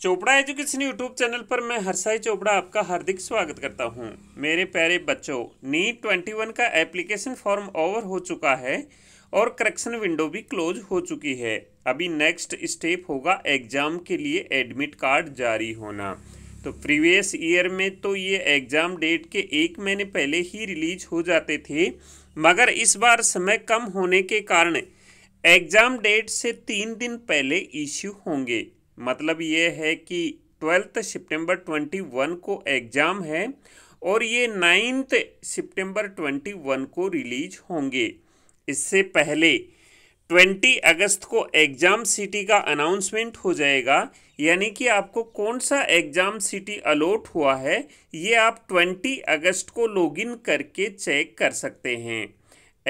Chopra education YouTube channel पर मैं हर्षाई चोपड़ा आपका हार्दिक स्वागत करता हूं। मेरे प्यारे बच्चों नीट 21 का एप्लीकेशन फॉर्म ओवर हो चुका है और करेक्शन विंडो भी क्लोज हो चुकी है अभी नेक्स्ट स्टेप होगा एग्ज़ाम के लिए एडमिट कार्ड जारी होना तो प्रीवियस ईयर में तो ये एग्ज़ाम डेट के एक महीने पहले ही रिलीज हो जाते थे मगर इस बार समय कम होने के कारण एग्ज़ाम डेट से तीन दिन पहले इश्यू होंगे मतलब ये है कि ट्वेल्थ सितंबर ट्वेंटी वन को एग्ज़ाम है और ये नाइन्थ सितंबर ट्वेंटी वन को रिलीज होंगे इससे पहले ट्वेंटी अगस्त को एग्ज़ाम सिटी का अनाउंसमेंट हो जाएगा यानी कि आपको कौन सा एग्ज़ाम सिटी अलॉट हुआ है ये आप ट्वेंटी अगस्त को लॉगिन करके चेक कर सकते हैं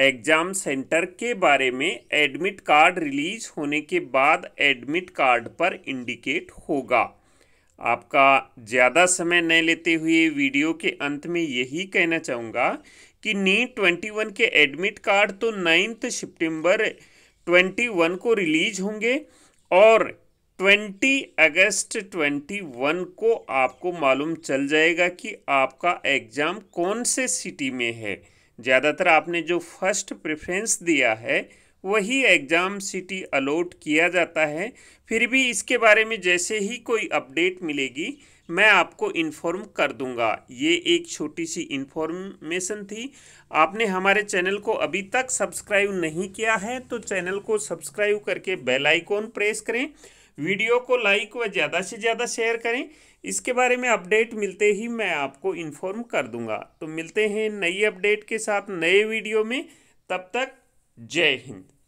एग्जाम सेंटर के बारे में एडमिट कार्ड रिलीज होने के बाद एडमिट कार्ड पर इंडिकेट होगा आपका ज़्यादा समय न लेते हुए वीडियो के अंत में यही कहना चाहूँगा कि नीट ट्वेंटी वन के एडमिट कार्ड तो नाइन्थ सितंबर ट्वेंटी वन को रिलीज होंगे और ट्वेंटी अगस्त ट्वेंटी वन को आपको मालूम चल जाएगा कि आपका एग्ज़ाम कौन से सिटी में है ज़्यादातर आपने जो फर्स्ट प्रेफरेंस दिया है वही एग्ज़ाम सिटी अलॉट किया जाता है फिर भी इसके बारे में जैसे ही कोई अपडेट मिलेगी मैं आपको इन्फॉर्म कर दूंगा ये एक छोटी सी इन्फॉर्मेशन थी आपने हमारे चैनल को अभी तक सब्सक्राइब नहीं किया है तो चैनल को सब्सक्राइब करके बेल आइकॉन प्रेस करें वीडियो को लाइक व ज़्यादा से ज़्यादा शेयर करें इसके बारे में अपडेट मिलते ही मैं आपको इन्फॉर्म कर दूंगा तो मिलते हैं नई अपडेट के साथ नए वीडियो में तब तक जय हिंद